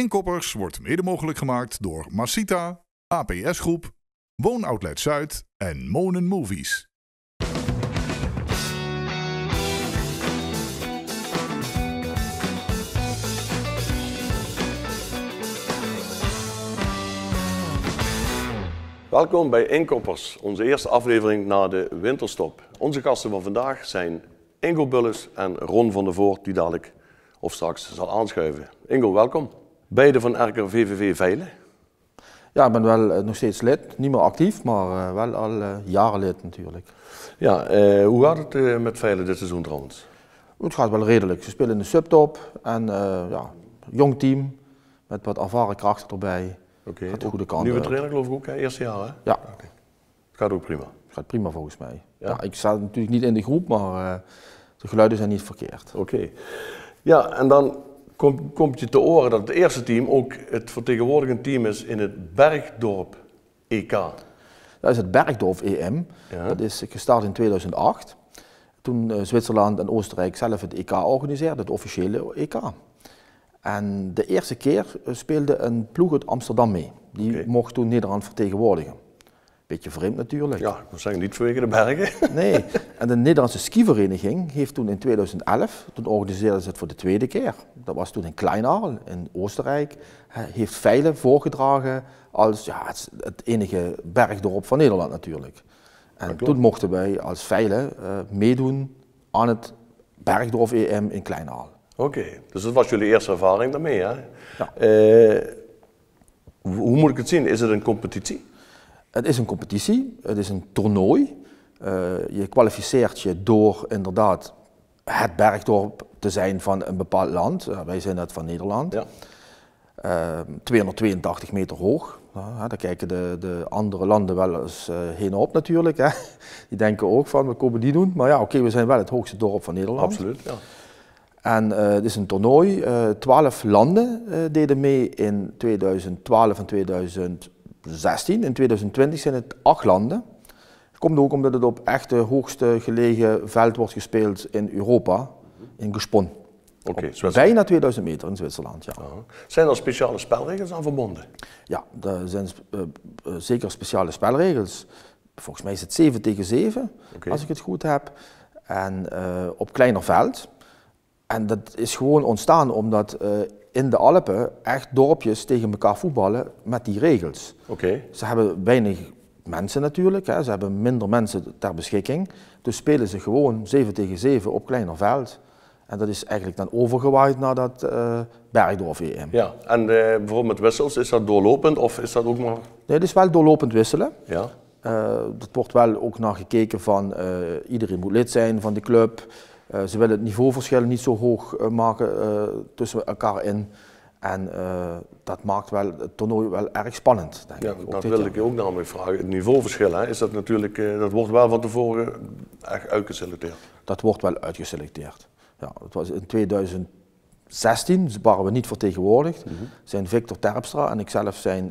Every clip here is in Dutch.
Inkoppers wordt mede mogelijk gemaakt door Masita, APS Groep, Woonoutlet Zuid en Monen Movies. Welkom bij Inkoppers, onze eerste aflevering na de winterstop. Onze gasten van vandaag zijn Ingo Bulles en Ron van der Voort, die dadelijk of straks zal aanschuiven. Ingo, welkom. Beide van Erker VVV Veilen? Ja, ik ben wel eh, nog steeds lid. Niet meer actief, maar eh, wel al eh, jaren lid natuurlijk. Ja, hoe gaat het met Veilen dit seizoen trouwens? Het gaat wel redelijk. Ze spelen in de subtop en ja, jong team met wat ervaren krachten erbij. Oké. Okay. goede kant Nieuwe trainer geloof ik ook, hè? eerste jaar hè? Ja. Het Gaat ook prima? Het Gaat prima volgens mij. Ja. ik sta natuurlijk niet in de groep, maar de geluiden zijn niet verkeerd. Oké. Ja, en dan komt, je te oren dat het eerste team ook het vertegenwoordigend team is in het Bergdorp EK. Dat is het Bergdorf EM. Dat is gestart in 2008. Toen eh, Zwitserland en Oostenrijk zelf het EK organiseerden, het officiële EK. En de eerste keer eh, speelde een ploeg uit Amsterdam mee. Die mocht toen Nederland vertegenwoordigen. Beetje vreemd natuurlijk. Ja, ik zijn zeggen, niet vanwege de bergen. Nee, en de Nederlandse skivereniging heeft toen in 2011, toen organiseerden ze het voor de tweede keer. Dat was toen in Kleinaal in Oostenrijk. Heeft veilen voorgedragen als ja, het, enige bergdorp van Nederland natuurlijk. En toen mochten wij als veilen eh, meedoen aan het bergdorp EM in Kleinaal. Oké, dus dat was jullie eerste ervaring daarmee hè? Ja. Eh, hoe moet ik het zien? Is het een competitie? Het is een competitie, het is een toernooi. Eh, je kwalificeert je door inderdaad het bergdorp te zijn van een bepaald land. Eh, wij zijn dat van Nederland. Ja. 282 ehm, meter hoog. daar kijken de, de, andere landen wel eens eh, heen op natuurlijk. Hè. Die denken ook van, we komen die doen. Maar ja, oké, we zijn wel het hoogste dorp van Nederland. Absoluut, ja. En het is een toernooi. Twaalf landen deden mee in 2012 en 2000, 2016. In 2020 zijn het acht landen. Dat komt ook omdat het op echt de hoogste gelegen veld wordt gespeeld in Europa, in Gespon. Oké, bijna 2000 meter in Zwitserland, ja. Zijn er speciale spelregels aan verbonden? Ja, er zijn eh, eh, zeker speciale spelregels. Volgens mij is het 7 tegen 7, als ik het goed heb. En eh, op kleiner veld. En dat is gewoon ontstaan omdat in de Alpen echt dorpjes tegen elkaar voetballen met die regels. Oké. Ze hebben weinig mensen natuurlijk, hè. ze hebben minder mensen ter beschikking. Dus spelen ze gewoon 7 tegen 7 op kleiner veld. En dat is eigenlijk dan overgewaaid naar dat uh, eh, Bergdorf-EM. Ja, en eh, bijvoorbeeld met wissels, is dat doorlopend of is dat ook maar... Nee, het is wel doorlopend wisselen. Ja. Eh, dat wordt wel ook naar gekeken van iedereen moet lid zijn van de club. Eh, ze willen het niveauverschil niet zo hoog eh, maken eh, tussen elkaar in. En dat maakt wel het toernooi wel erg spannend, denk ja, ik. dat wilde ik je ook namelijk vragen. Het niveauverschil, hè, is dat, natuurlijk, dat wordt wel van tevoren echt uitgeselecteerd? Dat wordt wel uitgeselecteerd. Ja, het was in 2016 waren we niet vertegenwoordigd. Mhm. Zijn Victor Terpstra en ikzelf zijn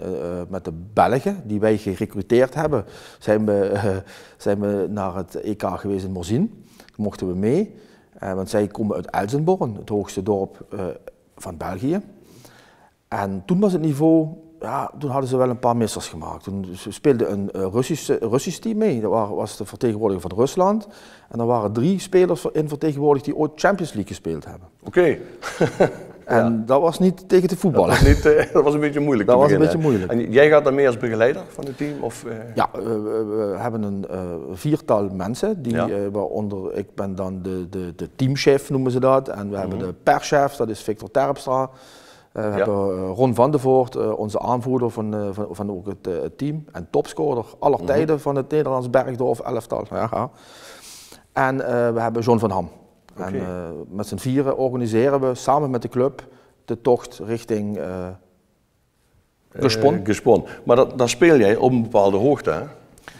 met de Belgen, die wij gerecruiteerd hebben, zijn we, zijn we naar het EK geweest in Morzin. Daar mochten we mee. Eh, want zij komen uit Elsenborn, het hoogste dorp eh, van België. En toen was het niveau, ja, toen hadden ze wel een paar missers gemaakt. Toen speelde een eh, Russisch, Russisch team mee, dat was de vertegenwoordiger van Rusland. En dan waren drie spelers in vertegenwoordigd die ooit Champions League gespeeld hebben. Oké. En dat was niet tegen te voetballen. Dat was, niet, eh, dat was een beetje moeilijk. Dat was een beetje moeilijk. En jij gaat dan mee als begeleider van het team? Of, eh? Ja, eh, we hebben een viertal mensen. Die, ja. waaronder ik ben dan de, de, de, teamchef, noemen ze dat. En we hebben mhm. de perchef, dat is Victor Terpstra. we hebben Ron van der Voort, onze aanvoerder van, van, van ook het team. En topscorer aller mhm. tijden van het Nederlands Bergdorf elftal. En we hebben John van Ham. En eh, met z'n vieren organiseren we samen met de club de tocht richting eh, Gespon. Eh, Gespon. Maar dat, speel jij op een bepaalde hoogte, hè?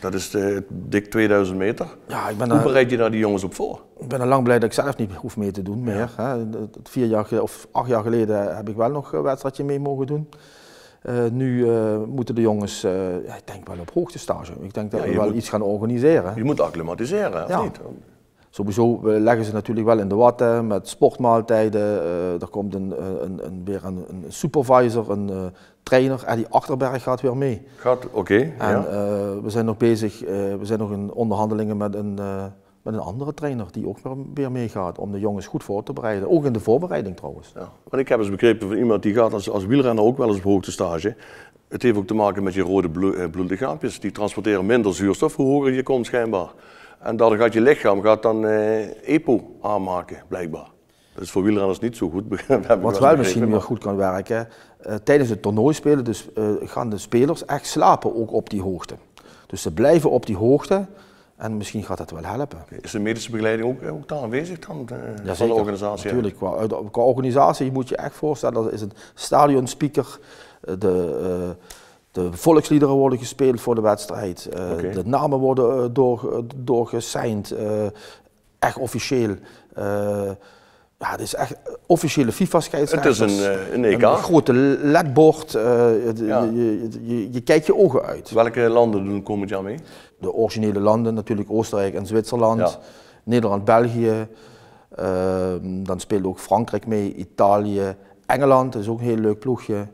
Dat is dik 2000 meter. Ja, ik ben Hoe bereid je daar die jongens op voor? Ik ben al lang blij dat ik zelf niet hoef mee te doen meer. Ja. Vier jaar of acht jaar geleden heb ik wel nog een wedstrijdje mee mogen doen. nu moeten de jongens, ik denk wel op hoogtestage. Ik denk dat we wel iets gaan organiseren. Je moet acclimatiseren, of ja. niet? Sowieso eh, leggen ze natuurlijk wel in de watten met sportmaaltijden. Uh, er komt een, eh, een, een, weer een, een supervisor, een trainer, trainer. die Achterberg gaat weer mee. Gaat, oké. en we zijn nog bezig, we zijn nog in onderhandelingen met een, met een andere trainer die ook weer, meegaat. Om de jongens goed voor te bereiden. Ook in de voorbereiding trouwens. Ja. Want ik heb eens begrepen van iemand die gaat als, als wielrenner ook wel eens op stage. Het heeft ook te maken met je rode bloedlichaampjes Die transporteren minder zuurstof hoe hoger je komt schijnbaar. En dan gaat je lichaam gaat dan eh, EPO aanmaken, blijkbaar. Dat is voor wielrenners niet zo goed. Wat wel misschien wel goed kan werken, eh, tijdens het toernooi spelen dus, eh, gaan de spelers echt slapen ook op die hoogte. Dus ze blijven op die hoogte en misschien gaat dat wel helpen. Is de medische begeleiding ook, ook daar aanwezig dan, ja, van de organisatie? Natuurlijk, qua, qua organisatie moet je echt voorstellen, dat is een stadionspeaker, de de volksliederen worden gespeeld voor de wedstrijd. Eh, de namen worden uh, door, eh, echt officieel. ja, het is echt officiële FIFA-scheidsrechters. Het is een, een EK. Een grote ledbord. je, je, kijkt je ogen uit. Welke landen doen komend jaar mee? De originele landen, natuurlijk Oostenrijk en Zwitserland. Nederland, België. Ehm, dan speelt ook Frankrijk mee, Italië, Engeland is ook een heel leuk ploegje.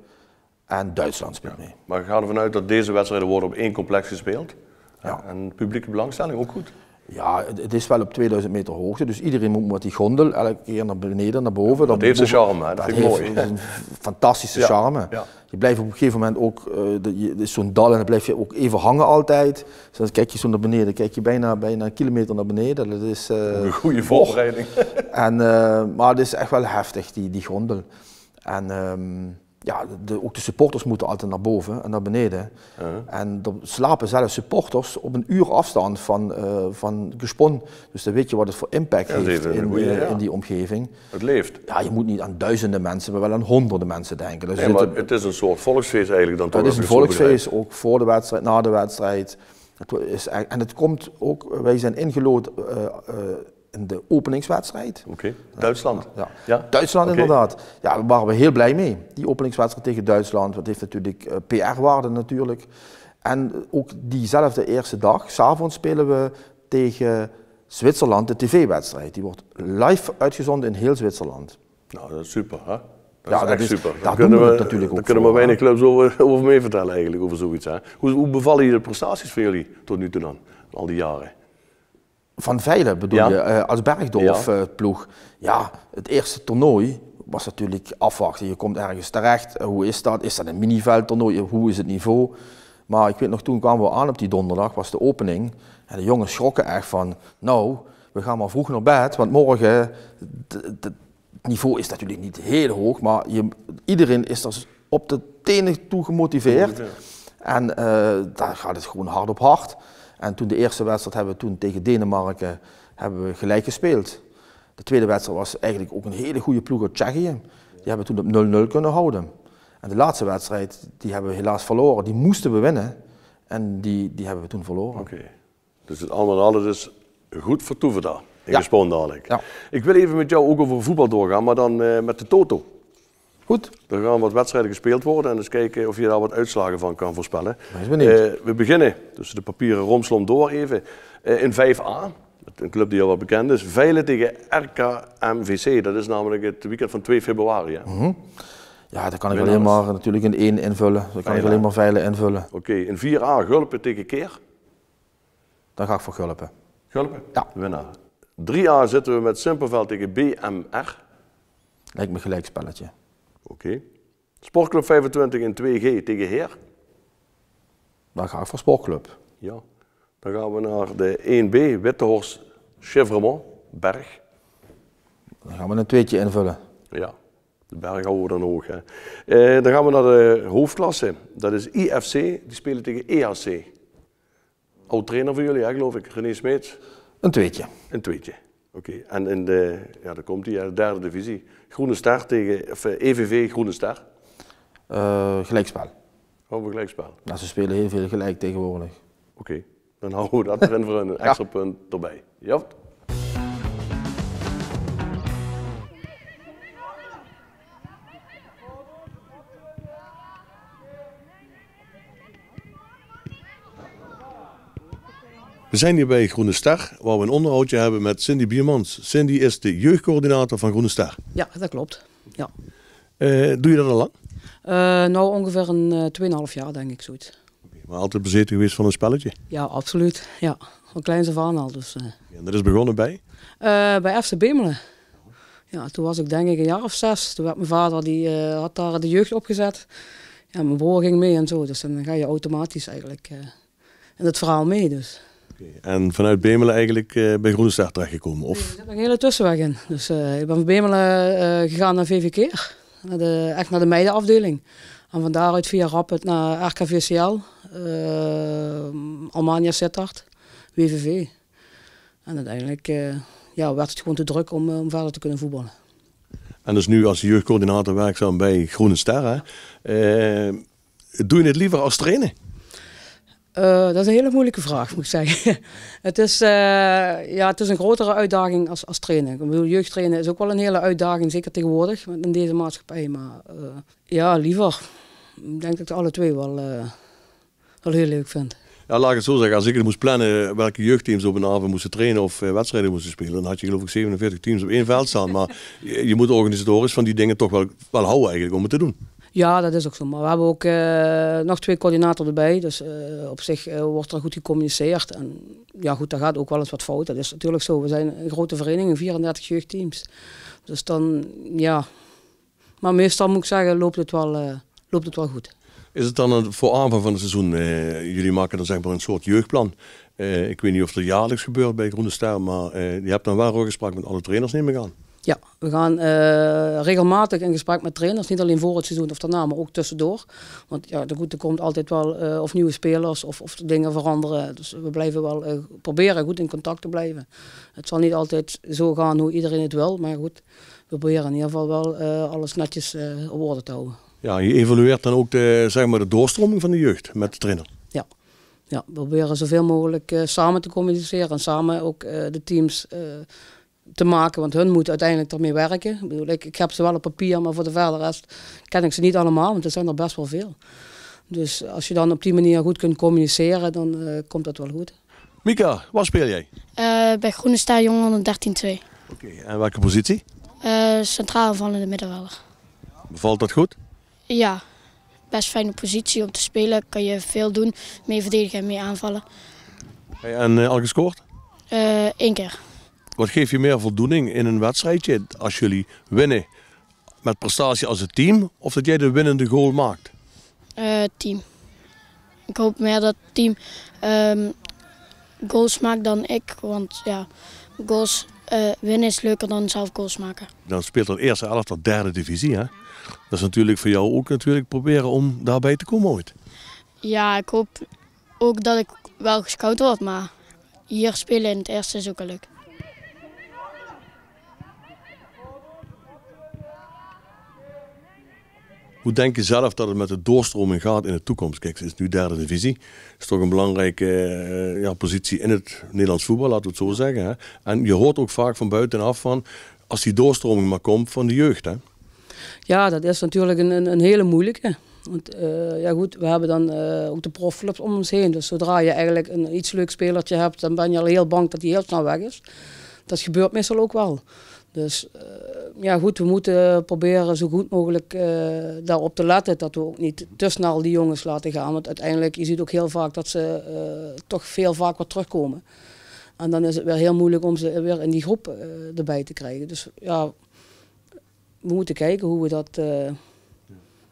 En Duitsland speelt mee. Maar we gaan ervan uit dat deze wedstrijden worden op één complex gespeeld. Ja. En publieke belangstelling ook goed. Ja, het is wel op 2000 meter hoogte, dus iedereen moet met die gondel elke keer naar beneden, naar boven. dat, heeft boven, charme, hè? dat, vind ik mooi. is een fantastische charme. Je blijft op een gegeven moment ook, uh, is zo'n dal en dan blijf je ook even hangen altijd. Dus dan kijk je zo naar beneden, kijk je bijna, bijna een kilometer naar beneden. Dat is, eh, een goede voorbereiding. En, eh, maar het is echt wel heftig, die, die gondel. En... Ehm, ja, ook de supporters moeten altijd naar boven en naar beneden. Uh-huh. En dan slapen zelfs supporters op een uur afstand van, uh, van Gespon. Dus dan weet je wat het voor impact heeft in, eh, in, die omgeving. Het leeft. Ja, je moet niet aan duizenden mensen, maar wel aan honderden mensen denken. Dus het, is een soort volksfeest eigenlijk dan toch? Het is een volksfeest, ook voor de wedstrijd, na de wedstrijd. Het is, e- en het komt ook, wij zijn ingelood eh, in de openingswedstrijd. Oké, Duitsland. Ja. Duitsland inderdaad. Ja, daar waren we heel blij mee. Die openingswedstrijd tegen Duitsland, dat heeft natuurlijk eh, PR-waarde natuurlijk. En ook diezelfde eerste dag, s'avonds spelen we tegen Zwitserland de tv-wedstrijd. Die wordt live uitgezonden in heel Zwitserland. Nou, dat is super hè? Dat ja, is dat is, super. Daar, kunnen we, natuurlijk ook Daar kunnen we weinig clubs over, over mee vertellen eigenlijk, over zoiets. Hè? Hoe, hoe bevallen je de prestaties van jullie tot nu toe dan, al die jaren? Van Veilen bedoel je, eh, als Bergdorf-ploeg. Eh, ja. het eerste toernooi was natuurlijk afwachten. Je komt ergens terecht. Eh, hoe is dat? Is dat een minivuiltoernooi? Hoe is het niveau? Maar ik weet nog, toen kwamen we aan op die donderdag, was de opening. En de jongens schrokken echt van, nou, we gaan maar vroeg naar bed, want morgen, het niveau is natuurlijk niet heel hoog, maar je, iedereen is er op de tenen toe gemotiveerd. En uh, daar gaat het gewoon hard op hard. En toen de eerste wedstrijd hebben we toen tegen Denemarken hebben we gelijk gespeeld. De tweede wedstrijd was eigenlijk ook een hele goede ploeg uit Tsjechië. Die hebben we toen op 0-0 kunnen houden. En de laatste wedstrijd, die hebben we helaas verloren. Die moesten we winnen. En die, die hebben we toen verloren. Oké. Dus het allemaal alles is goed vertoeven daar. Ik ja. dadelijk. Ja. Ik wil even met jou ook over voetbal doorgaan, maar dan eh, met de Toto. Goed, er gaan wat wedstrijden gespeeld worden en eens kijken of je daar wat uitslagen van kan voorspellen. Eh, we beginnen tussen de papieren romslom door even eh, in 5A. Een club die al wel bekend is. Veilen tegen RKMVC. Dat is namelijk het weekend van 2 februari. Mhm. Ja, daar kan ik alleen maar natuurlijk een 1 invullen. Daar kan ik alleen maar Veilen invullen. Oké, in 4A Gulpen tegen Keer. Dan ga ik voor Gulpen. Gulpen? Ja. Winnaar. 3A zitten we met Simpelveld tegen BMR. Lijkt me gelijk spelletje. Oké. Sportclub 25 in 2G tegen Heer? Dan ga ik voor sportclub. Ja. Dan gaan we naar de 1B, Wittehorst, Chevremont, Berg. Dan gaan we een tweetje invullen. Ja, de berg houden we dan hoog. Hè. Eh, dan gaan we naar de hoofdklasse. Dat is IFC, die spelen tegen EAC. Oud trainer voor jullie, hè, geloof ik, René Smeets. Een tweetje. Een tweetje. Oké, en in de, ja, daar komt hij, de derde divisie. Groene Star tegen, of EVV eh, e Groene Star? Uh, eh, gelijkspel. Houden we gelijkspel? Nou, ze spelen heel veel gelijk tegenwoordig. Oké, dan houden we dat erin voor een extra punt erbij. Ja. zijn hier bij Groene Star, waar we een onderhoudje hebben met Cindy Biermans. Cindy is de jeugdcoördinator van Groene Star. Ja, dat klopt. Ja. Eh, doe je dat al lang? Uh, nou, ongeveer een uh, eh, 2,5 jaar denk ik, zoiets. Maar altijd bezeten geweest van een spelletje? Ja, absoluut. Ja, van klein af aan al. Dus, ja, en dat is begonnen bij? bij FC Bemelen. Ja, toen was ik denk ik een jaar of zes. Toen werd mijn vader, die had daar de jeugd opgezet. Ja, mijn broer ging mee en zo. Dus dan ga je automatisch eigenlijk... en dat verhaal mee dus. En vanuit Bemelen eigenlijk uh, bij Groenestaart terechtgekomen? Of? Nee, zit nog een hele tussenweg in. Dus eh, ik ben van Bemelen eh, gegaan naar VVK, naar de, echt naar de meidenafdeling. En van daaruit via Rapid naar RKVCL, Almania Sittard, WVV. En uiteindelijk ja, werd het gewoon te druk om, om verder te kunnen voetballen. En dus nu als jeugdcoördinator werkzaam bij Groene Sterren. doe je het liever als trainen? Eh, dat is een hele moeilijke vraag, moet ik zeggen. het, is, eh, ja, het is een grotere uitdaging als, als trainen. Ik jeugdtrainen is ook wel een hele uitdaging, zeker tegenwoordig in deze maatschappij. Maar eh, ja, liever. Ik denk dat ik de alle twee wel, wel heel leuk vind. Ja, laat ik het zo zeggen. Als ik moest plannen welke jeugdteams op een avond moesten trainen of wedstrijden moesten spelen, dan had je geloof ik 47 teams op één veld staan. Maar je, moet de organisatorisch van die dingen toch wel, wel houden eigenlijk om het te doen. Ja, dat is ook zo. Maar we hebben ook eh, nog twee coördinatoren erbij. Dus eh, op zich eh, wordt er goed gecommuniceerd. En ja, goed, daar gaat ook wel eens wat fout. Dat is natuurlijk zo. We zijn een grote vereniging, 34 jeugdteams. Dus dan, ja. Maar meestal moet ik zeggen, loopt het wel, loopt het wel goed. Is het dan voor aanvang van het seizoen? jullie maken dan zeg maar een soort jeugdplan. ik weet niet of dat jaarlijks gebeurt bij Groene Ster, maar je hebt dan wel ook gesprek met alle trainers, neem ik aan. Ja, we gaan eh, regelmatig in gesprek met trainers, niet alleen voor het seizoen of daarna, maar ook tussendoor. Want ja, de route komt altijd wel eh, of nieuwe spelers of, of dingen veranderen. Dus we blijven wel eh, proberen goed in contact te blijven. Het zal niet altijd zo gaan hoe iedereen het wil, maar goed, we proberen in ieder geval wel alles netjes op orde te houden. Ja, je evalueert dan ook de, zeg maar de doorstroming van de jeugd met de trainer? Ja, ja we proberen zoveel mogelijk samen te communiceren en samen ook de teams te maken, want hun moeten uiteindelijk ermee werken. Ik, bedoel, ik, ik, heb ze wel op papier, maar voor de verder rest ken ik ze niet allemaal, want er zijn er best wel veel. Dus als je dan op die manier goed kunt communiceren, dan eh, komt dat wel goed. Mika, waar speel jij? Eh, bij Groene Sta Jong 13-2. Oké, en welke positie? Uh, centraal de middenvelder. Bevalt dat goed? Ja, best fijne positie om te spelen. Kan je veel doen, mee verdedigen en mee aanvallen. Hey, en al gescoord? Eén keer. Wat geeft je meer voldoening in een wedstrijdje als jullie winnen met prestatie als een team of dat jij de winnende goal maakt? Eh, team. Ik hoop meer dat het team um, goals maakt dan ik, want ja, goals eh, winnen is leuker dan zelf goals maken. Dan speelt het eerste de derde divisie hè? Dat is natuurlijk voor jou ook natuurlijk proberen om daarbij te komen ooit. Ja, ik hoop ook dat ik wel gescout wordt, maar hier spelen in het eerste is ook leuk. Hoe denk je zelf dat het met de doorstroming gaat in de toekomst? Kijk, ze is nu derde divisie. Dat is toch een belangrijke eh, ja, positie in het Nederlands voetbal, laten we het zo zeggen. Hè? En je hoort ook vaak van buitenaf van, als die doorstroming maar komt van de jeugd. Hè? Ja, dat is natuurlijk een, een hele moeilijke. Want eh, ja goed, we hebben dan eh, ook de profclubs om ons heen. Dus zodra je eigenlijk een iets leuk spelertje hebt, dan ben je al heel bang dat hij heel snel weg is. Dat gebeurt meestal ook wel. Dus ja, goed, we moeten proberen zo goed mogelijk eh, daarop te letten. Dat we ook niet te snel die jongens laten gaan. Want uiteindelijk, je ziet ook heel vaak dat ze eh, toch veel vaker terugkomen. En dan is het weer heel moeilijk om ze weer in die groep eh, erbij te krijgen. Dus ja, we moeten kijken hoe we dat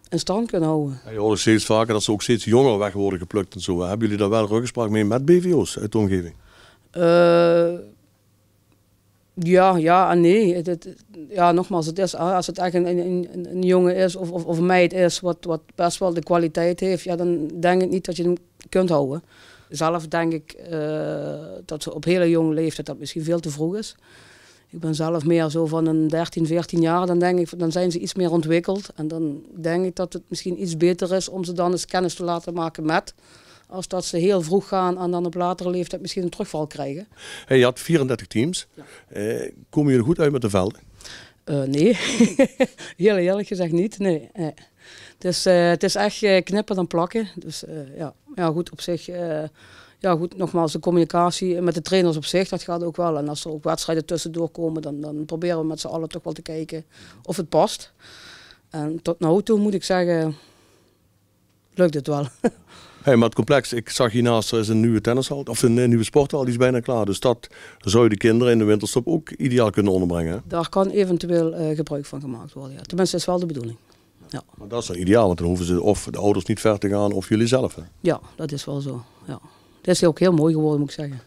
in stand kunnen houden. je hoort steeds vaker dat ze ook steeds jonger weg worden geplukt en zo. Hebben jullie daar wel ruggespraak mee met BVO's uit de omgeving? Ja, ja en ah, nee. Het, ja, nogmaals, het is, ah, als het echt een, een, een jongen is of, of, of, meid is wat, wat best wel de kwaliteit heeft, ja, dan denk ik niet dat je hem kunt houden. Zelf denk ik eh, dat ze op hele jonge leeftijd dat misschien veel te vroeg is. Ik ben zelf meer zo van een 13, 14 jaar, dan denk ik, dan zijn ze iets meer ontwikkeld. En dan denk ik dat het misschien iets beter is om ze dan eens kennis te laten maken met als dat ze heel vroeg gaan en dan op latere leeftijd misschien een terugval krijgen. je had 34 teams. Ja. Uh, komen jullie goed uit met de velden? Eh, nee, heel eerlijk gezegd niet. Nee. Dus, eh, het is echt knippen dan plakken. Dus ja. ja, goed op zich ja, goed, nogmaals, de communicatie met de trainers op zich, dat gaat ook wel. En als er ook wedstrijden tussendoor komen, dan, dan proberen we met z'n allen toch wel te kijken of het past. En tot nu toe moet ik zeggen, lukt het wel. Hey, maar het complex, ik zag hiernaast er is een nieuwe tennishal, of een, eh, nieuwe sporthal, die is bijna klaar. Dus dat zou je de kinderen in de winterstop ook ideaal kunnen onderbrengen. Daar kan eventueel eh, gebruik van gemaakt worden. Ja. Tenminste, dat is wel de bedoeling. Ja. Maar dat is dan ideaal, want dan hoeven ze of de ouders niet ver te gaan of jullie zelf. Ja, dat is wel zo. Ja. Dat is ook heel mooi geworden, moet ik zeggen.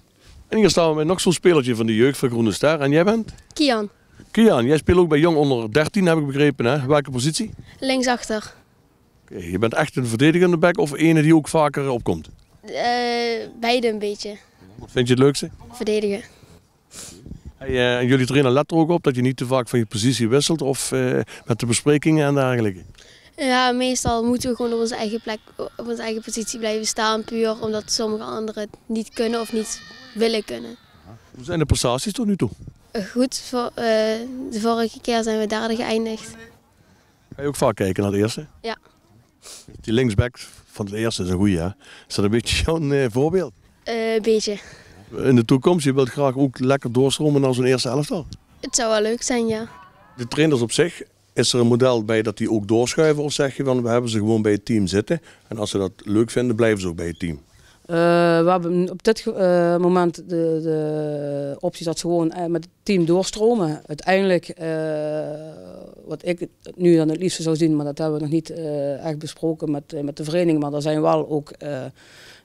En hier staan we met nog zo'n spelertje van de jeugd van Groene Ster. En jij bent? Kian. Kian, jij speelt ook bij Jong onder 13, heb ik begrepen. Hè? Welke positie? Linksachter je bent echt een verdedigende back of ene die ook vaker opkomt? Uh, beide een beetje. Wat vind je het leukste? Verdedigen. Eh, en jullie trainen let er ook op dat je niet te vaak van je positie wisselt of eh, met de besprekingen en dergelijke? Ja, meestal moeten we gewoon op onze eigen plek, op onze eigen positie blijven staan, puur omdat sommige anderen het niet kunnen of niet willen kunnen. Hoe zijn de prestaties tot nu toe? Goed, voor, de vorige keer zijn we derde geëindigd. Ga je ook vaak kijken naar de eerste? Ja. Die linksback van het eerste is een goeie, hè? Is dat een beetje jouw eh, voorbeeld? Eh, een beetje. In de toekomst, je wilt graag ook lekker doorstromen naar zo'n eerste elftal? Het zou wel leuk zijn, ja. De trainers op zich, is er een model bij dat die ook doorschuiven? Of zeg je van, we hebben ze gewoon bij het team zitten en als ze dat leuk vinden, blijven ze ook bij het team? Eh, we hebben op dit eh, moment de, de optie dat ze gewoon eh, met het team doorstromen. Uiteindelijk, wat ik nu dan het liefste zou zien, maar dat hebben we nog niet echt besproken met, met de vereniging. Maar er zijn wel ook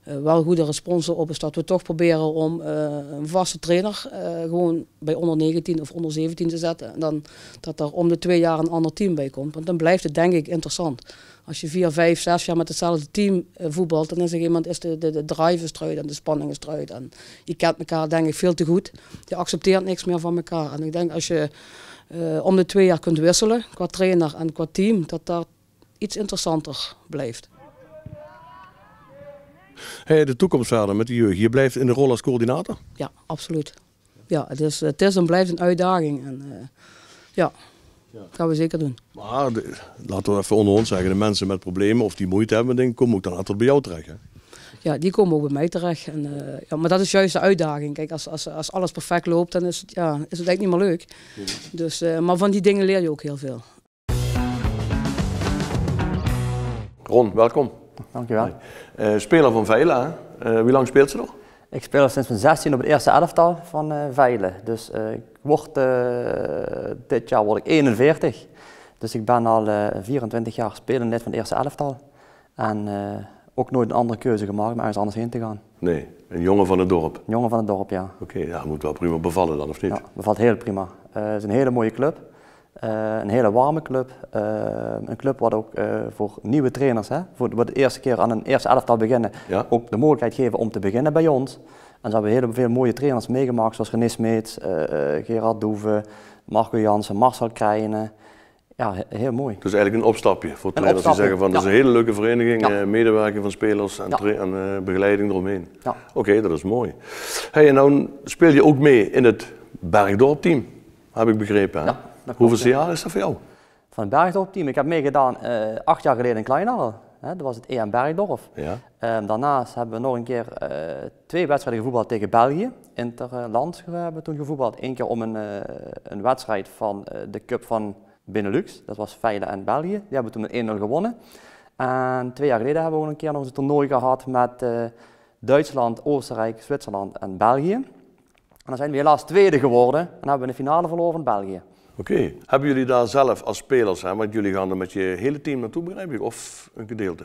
eh, wel goede respons op is dat we toch proberen om eh, een vaste trainer eh, gewoon bij onder 19 of onder 17 te zetten. En dan dat er om de twee jaar een ander team bij komt. Want dan blijft het denk ik interessant. Als je vier, vijf, zes jaar met hetzelfde team voetbalt, dan is er iemand is de, de, de drive is eruit en de spanning is eruit. En je kent elkaar denk ik veel te goed. Je accepteert niks meer van elkaar. En ik denk als je om de twee jaar kunt wisselen qua trainer en qua team, dat dat iets interessanter blijft de toekomst verder met de jeugd. Je blijft in de rol als coördinator? Ja, absoluut. Ja, het is, het is en blijft een uitdaging. En, eh, ja, dat gaan we zeker doen. Maar laten we even onder ons zeggen, de mensen met problemen of die moeite hebben, denk, komen ook dan altijd bij jou terecht. Hè? Ja, die komen ook bij mij terecht. En, eh, ja, maar dat is juist de uitdaging. Kijk, als, als, als alles perfect loopt, dan is het, ja, is het eigenlijk niet meer leuk. Dus, eh, maar van die dingen leer je ook heel veel. Ron, welkom. Dankjewel. Nee. Uh, speler van Veilen, uh, eh, hoe lang speelt ze nog? Ik speel sinds mijn 16 op het eerste elftal van uh, Veilen. Dus eh, ik word, dit jaar word ik 41. Dus ik ben al 24 jaar spelend net van het eerste elftal. En ook nooit een andere keuze gemaakt om ergens anders heen te gaan. Nee, een jongen van het dorp? Een jongen van het dorp, ja. Oké, okay, moet wel prima bevallen dan, of niet? Ja, bevalt heel prima. het is een hele mooie club. Eh, een hele warme club. Eh, een club wat ook eh, voor nieuwe trainers, hè, voor de, de eerste keer aan een eerste elftal beginnen, ja. ook de mogelijkheid geven om te beginnen bij ons. En ze hebben heel veel mooie trainers meegemaakt, zoals René Smeets, Gerard Doeven, Marco Jansen, Marcel Krijnen. Ja, heel mooi. Dus eigenlijk een opstapje voor trainers die zeggen van, dat is een hele leuke vereniging, ja. medewerking van spelers en, en begeleiding eromheen. Oké, dat is mooi. Hey, nou speel je ook mee in het Bergdorp-team, heb ik begrepen. Hè? Hoeveel jaar is dat voor jou? Van Bergdorp-team. Ik heb meegedaan eh, acht jaar geleden in Kleinarren. dat was het EM Bergdorf. Ja. Ehm, daarnaast hebben we nog een keer eh, twee wedstrijden gevoetbald tegen België. Interland we toen gevoetbald. Eén keer om een, eh, een wedstrijd van de Cup van Benelux. Dat was Feyenoord en België. Die hebben toen met 1-0 gewonnen. En twee jaar geleden hebben we ook een keer nog een toernooi gehad met Duitsland, Oostenrijk, Zwitserland en België. En dan zijn we helaas tweede geworden en hebben we de finale verloren van België. Oké, hebben jullie daar zelf als spelers, hè, want jullie gaan er met je hele team naartoe, begrijp je, of een gedeelte?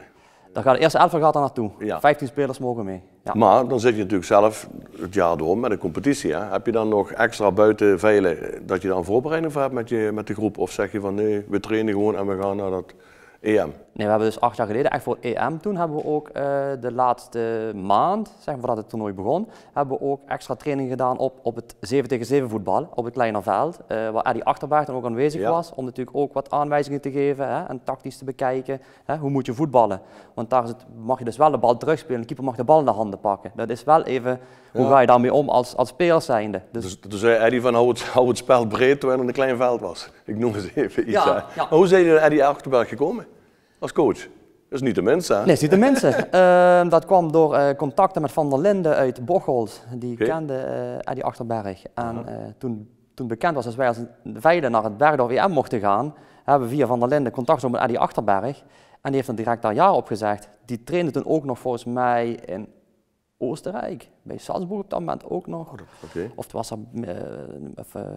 Dan gaat de eerste elf gaat daar naartoe. Ja. 15 spelers mogen mee. Ja. Maar dan zit je natuurlijk zelf het jaar door met een competitie. Hè? Heb je dan nog extra buiten veilen eh, dat je dan voorbereiding voor hebt met, je, met de groep? Of zeg je van nee, we trainen gewoon en we gaan naar dat EM? Nee, we hebben dus acht jaar geleden, echt voor EM toen, hebben we ook eh, de laatste maand, zeg maar voordat het toernooi begon, hebben we ook extra training gedaan op, op het 7 tegen 7 voetbal, op het kleiner veld. Uh, waar Eddie Achterberg dan ook aanwezig was, om natuurlijk ook wat aanwijzingen te geven hè, en tactisch te bekijken. Hè, hoe moet je voetballen? Want daar het, mag je dus wel de bal terugspelen, de keeper mag de bal in de handen pakken. Dat is wel even, hoe ga je daarmee om als, als speler zijnde? Dus, dus, dus Eddie van hou het, spel breed terwijl het een klein veld was. Ik noem eens even iets. Ja, hoe zijn jullie naar Eddie Achterberg gekomen? als coach. Dat is niet de mensen. Nee, dat is niet de mensen. Ehm, dat kwam door eh, contacten met Van der Linden uit Bocholt. Die kende eh, Eddie Achterberg. En eh, toen, toen bekend was dat wij als veilen naar het Bergdorf EM mochten gaan, hebben we via Van der Linden contact met Eddie Achterberg. En die heeft dan direct daar ja op gezegd. Die trainde toen ook nog volgens mij in Oostenrijk, bij Salzburg op dat moment ook nog. Okay. Of was een eh, eh, eh,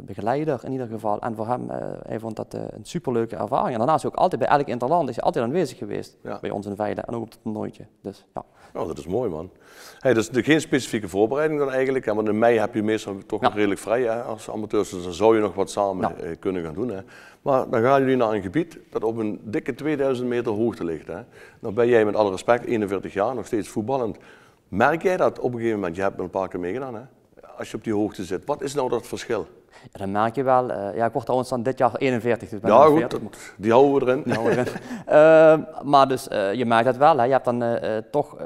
begeleider in ieder geval. En voor hem, hij vond dat een superleuke ervaring. En daarnaast is ook altijd bij elk interland is hij altijd aanwezig geweest. Bij ons in Veilen en ook op het toernooitje. Dus, ja. Oh, dat is mooi man. Hey, dat is geen specifieke voorbereiding dan eigenlijk. Want in mei heb je meestal toch nog redelijk vrij als amateurs. Dus dan zou je nog wat samen kunnen gaan doen. Hè. Maar dan gaan jullie naar een gebied dat op een dikke 2000 meter hoogte ligt. Hè. Dan nou ben jij met alle respect 41 jaar nog steeds voetballend merk jij dat op een gegeven moment, je hebt een paar keer meegedaan, hè? als je op die hoogte zit, wat is nou dat verschil? Ja, dat merk je wel, uh, ja, ik word al dit jaar 41, dus ja, goed, die houden we erin. Houden we erin. Eh, maar dus, eh, je merkt dat wel, hè. je hebt dan toch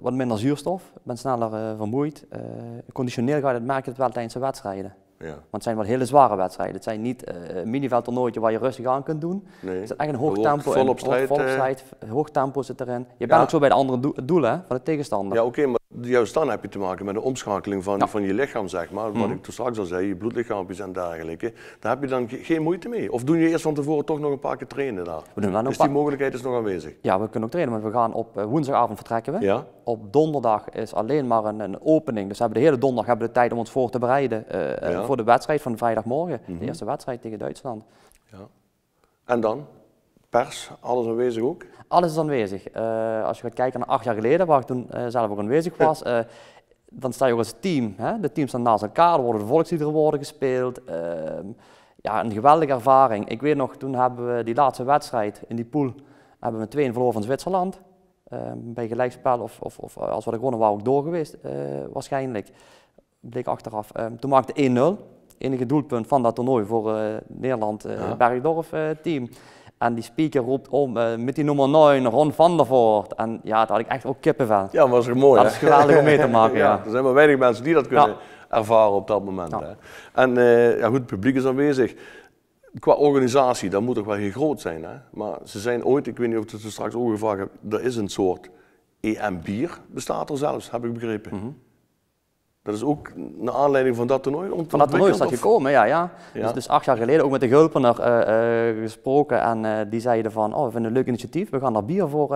wat minder zuurstof, bent sneller vermoeid. conditioneel ga je dat het wel tijdens de wedstrijden. Ja. Want het zijn wel hele zware wedstrijden. Het zijn niet uh, miniveldtoernooitje waar je rustig aan kunt doen. Nee. Het is echt een hoog tempo. Volop strijd. Volop hoog tempo zit erin. Je bent ook zo bij de andere doelen van de tegenstander. Ja, oké, Juist dan heb je te maken met de omschakeling van, van je lichaam, zeg maar. Wat mhm. ik toen straks al zei, je bloedlichaampjes en dergelijke. Daar heb je dan geen moeite mee. Of doen je eerst van tevoren toch nog een paar keer trainen daar? We doen dan dus die mogelijkheid is nog aanwezig. Ja, we kunnen ook trainen, maar we gaan op eh, woensdagavond vertrekken we. Ja? Op donderdag is alleen maar een, een opening. Dus we hebben de hele donderdag hebben we de tijd om ons voor te bereiden eh, voor de wedstrijd van vrijdagmorgen. De mhm. eerste wedstrijd tegen Duitsland. Ja. En dan? alles aanwezig ook? Alles is aanwezig. Eh, als je gaat kijken naar acht jaar geleden, waar ik toen eh, zelf ook aanwezig was, eh, dan sta je ook als team. Hè? De teams staan naast elkaar, er worden volksliederen worden gespeeld. Ehm, ja, een geweldige ervaring. Ik weet nog, toen hebben we die laatste wedstrijd in die pool, hebben we met 2-1 verloren van Zwitserland. Ehm, bij gelijkspel of, of, of als we ik gewonnen waren, ook door geweest waarschijnlijk. Bleek achteraf. Ehm, toen maakte 1-0 enige doelpunt van dat toernooi voor uh, Nederland, uh, Bergdorf team. En die speaker roept om eh, met die nummer 9, Ron van der Voort. En ja, daar had ik echt ook kippenvel. Ja, maar dat is mooi. Dat is geweldig om mee te maken. ja, Er zijn maar weinig mensen die dat kunnen ervaren op dat moment. Hè? En eh, ja, goed, het publiek is aanwezig. Qua organisatie, dat moet toch wel heel groot zijn. Hè? Maar ze zijn ooit, ik weet niet of je het straks ook gevraagd hebt, er is een soort EM-bier, bestaat er zelfs, heb ik begrepen. Mhm. Dat is ook naar aanleiding van dat toernooi ontwikkeld? Van dat toernooi is dat gekomen, ja. ja. Dus, dus, acht jaar geleden ook met de Gulpener uh, gesproken en eh, die zeiden van, oh, we vinden het een leuk initiatief, we gaan daar bier voor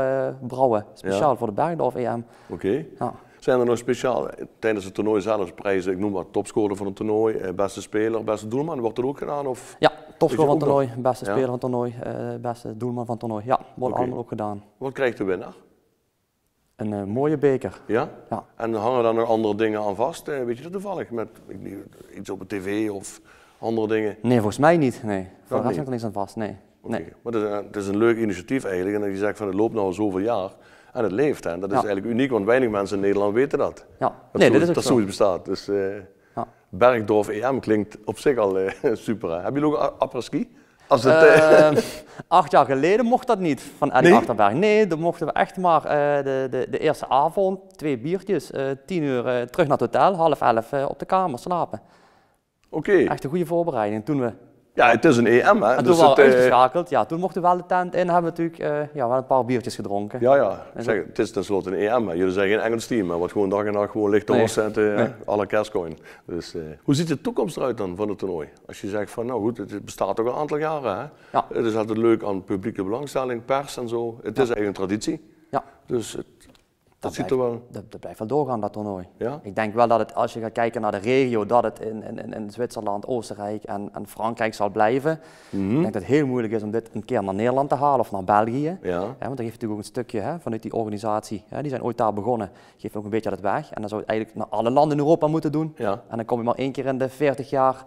brouwen, speciaal voor de Bergdorf EM. Oké. Ja. Zijn er nog speciaal tijdens het toernooi zelfs prijzen, ik noem maar topscorer van het toernooi, beste speler, beste doelman, wordt er ook gedaan? Of ja, topscorer van het toernooi, beste speler van het toernooi, beste doelman van het toernooi, ja, wordt allemaal ook gedaan. Wat krijgt de winnaar? Een eh, mooie beker. Ja? ja? En hangen daar nog andere dingen aan vast? Eh, weet je dat toevallig? Met iets op de tv of andere dingen? Nee, volgens mij niet. Nee. Daar ik er niks aan vast. Nee. nee. Maar het is, een, het is, een leuk initiatief eigenlijk. En dat je zegt van het loopt nou al zoveel jaar. En het leeft. Hè? dat is eigenlijk uniek, want weinig mensen in Nederland weten dat. Ja. Dat, nee, zo, is zoiets bestaat. Dus uh, ja. Bergdorf EM klinkt op zich al super. Hè? Heb je nog apres ski? Als eh, ehm, acht jaar geleden mocht dat niet van Eddie Achterberg. Nee, dan mochten we echt maar eh, de, de, de, eerste avond, twee biertjes, eh, tien uur terug naar het hotel, half elf op de kamer slapen. Oké. Echt een goede voorbereiding. Toen we ja, het is een EM. Hè. toen dus waren eh, uitgeschakeld. Ja, toen mochten we wel de tent in. Hebben we natuurlijk eh, ja, wel een paar biertjes gedronken. Ja, ja. zeg, het is tenslotte een EM. Jullie zijn geen Engels team. Hè, wat gewoon dag en nacht gewoon ligt te nee. en Alle kerstcoin. Dus, eh, hoe ziet de toekomst eruit dan van het toernooi? Als je zegt van nou goed, het bestaat toch een aantal jaren. Hè? Ja. Het is altijd leuk aan publieke belangstelling, pers en zo. Het is eigenlijk een traditie. Ja. Dus dat, zit wel. Dat, blijft wel doorgaan, dat toernooi. Ik denk wel dat het, als je gaat kijken naar de regio, dat het in, Zwitserland, Oostenrijk en, en Frankrijk zal blijven. Mhm. Ik denk dat het heel moeilijk is om dit een keer naar Nederland te halen of naar België. want dan geeft natuurlijk ook een stukje hè, vanuit die organisatie. Hè, die zijn ooit daar begonnen. Geeft ook een beetje dat weg. En dan zou het eigenlijk naar alle landen in Europa moeten doen. Ja. En dan kom je maar één keer in de 40 jaar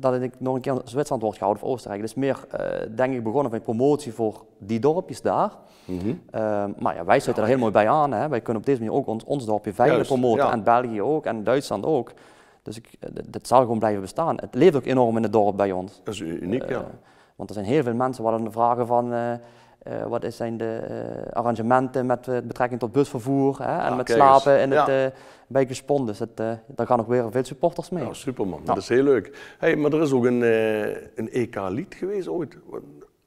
dat ik nog een keer Zwitserland wordt gehouden of Oostenrijk. is meer, eh, denk ik, begonnen van promotie voor die dorpjes daar. Mhm. Ehm, maar ja, wij zitten er heel mooi bij aan. Hè. Wij kunnen op deze manier ook ons, dorpje veilig promoten. En België ook, en Duitsland ook. Dus ik, eh, dat zal gewoon blijven bestaan. Het leeft ook enorm in het dorp bij ons. Dat is uniek, ja. Eh, want er zijn heel veel mensen die de vragen van... Eh, wat zijn de eh, arrangementen met eh, betrekking tot busvervoer hè, en ah, met slapen in het, bij Gespon. Dus het, daar gaan nog weer veel supporters mee. Nou, super man, nou. dat is heel leuk. Hey, maar er is ook een, een EK-lied geweest ooit,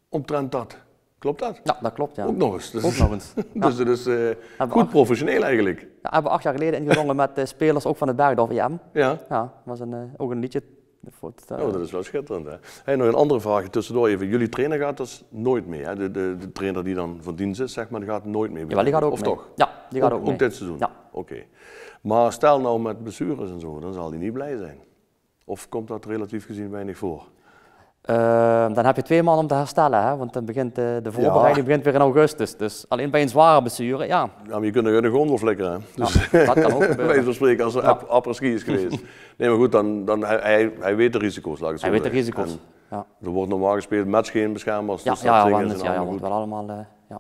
omtrent dat. Klopt dat? Ja, dat klopt. Ja. Ook nog eens. Dus, dus ja. goed professioneel eigenlijk. Ja, hebben acht jaar geleden ingezongen met spelers ook van het Bergdorf IM. E ja. ja dat was een, ook een liedje de dat is wel schitterend. Hè? Hey, nog een andere vraag tussendoor even. Jullie trainer gaat dus nooit mee. Hè? De, de, de, trainer die dan van dienst is, zeg maar, gaat nooit mee. Ja, die gaat ook of toch? Ja, die gaat ook, mee. dit seizoen? Ja. Oké. Maar stel nou met blessures en zo, dan zal hij niet blij zijn. Of komt dat relatief gezien weinig voor? Ehm, dan heb je twee maanden om te herstellen, hè? want dan begint de, eh, de voorbereiding ja. begint weer in augustus. Dus alleen bij een zware blessure, ja. ja je kunt er een gondel flikkeren. Dus ja, dat kan ook gebeuren. spreken als er apperski is geweest. Nee, maar goed, dan, dan, hij, hij weet de risico's. hij weet de risico's. ja. Er wordt normaal gespeeld met geen beschermers. Ja, dus dat ja, want, ja, want wel allemaal. Eh, ja.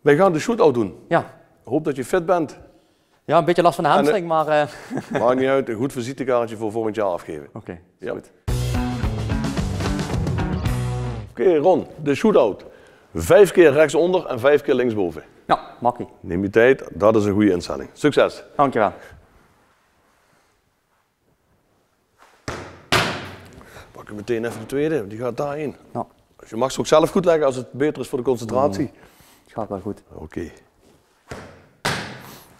Wij gaan de shootout doen. Ja. Hoop dat je fit bent. Ja, een beetje last van de eh, hamstring, maar... Uh... Maakt niet uit, een goed visitekaartje voor volgend jaar afgeven. Oké, ja. goed. Oké Ron, de shootout. Vijf keer rechtsonder en vijf keer linksboven. Ja, makkie. Neem je tijd, dat is een goede instelling. Succes. Dankjewel. Pak ik meteen even de tweede, die gaat daarin. Ja. Dus je mag ze ook zelf goed leggen als het beter is voor de concentratie. Het mm. gaat wel goed. Oké. Okay.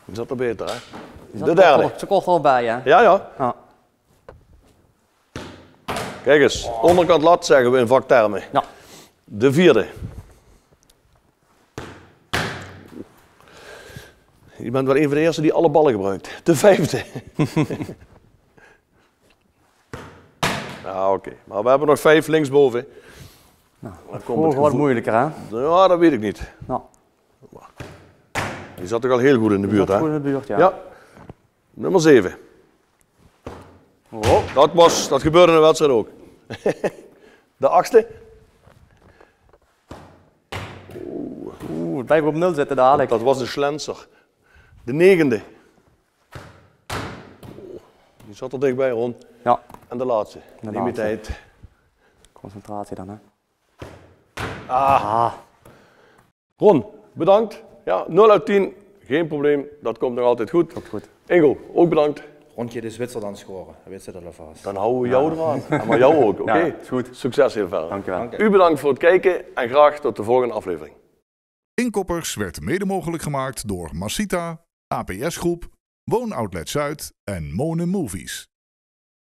Is dat er beter, hè? Is de derde. Ze kocht al bij, hè? Ja, ja. ja. Kijk eens, onderkant lat zeggen we in vaktermen. Ja. De vierde. Je bent wel een van de eerste die alle ballen gebruikt. De vijfde. nou, oké. Maar we hebben nog vijf linksboven. Nou, dat komt het wordt moeilijker, hè? Ja, dat weet ik niet. Nou. Die zat toch al heel goed in de buurt, hè? goed in de buurt, ja. ja. Nummer zeven. Dat, was, dat gebeurde in de wedstrijd ook. De achtste. Oeh, oeh het blijft op nul zitten dadelijk. Dat was de slenser. De negende. Die zat er dichtbij, Ron. Ja. En de laatste. De Neem je tijd. Concentratie dan, hè. Ah. ah. Ron, bedankt. Ja, 0 uit 10, geen probleem. Dat komt nog altijd goed. Komt goed. Ingo, ook bedankt rondje de Zwitserland scoren. Dat weten ze dat alvast. Dan houden we jou eraan. En maar jou ook, oké? Goed. Succes heel verder. Dank je wel. U bedankt voor het kijken en graag tot de volgende aflevering. Inkoppers werd mede mogelijk gemaakt door Masita, APS Groep, Woonoutlet Zuid en Monen Movies.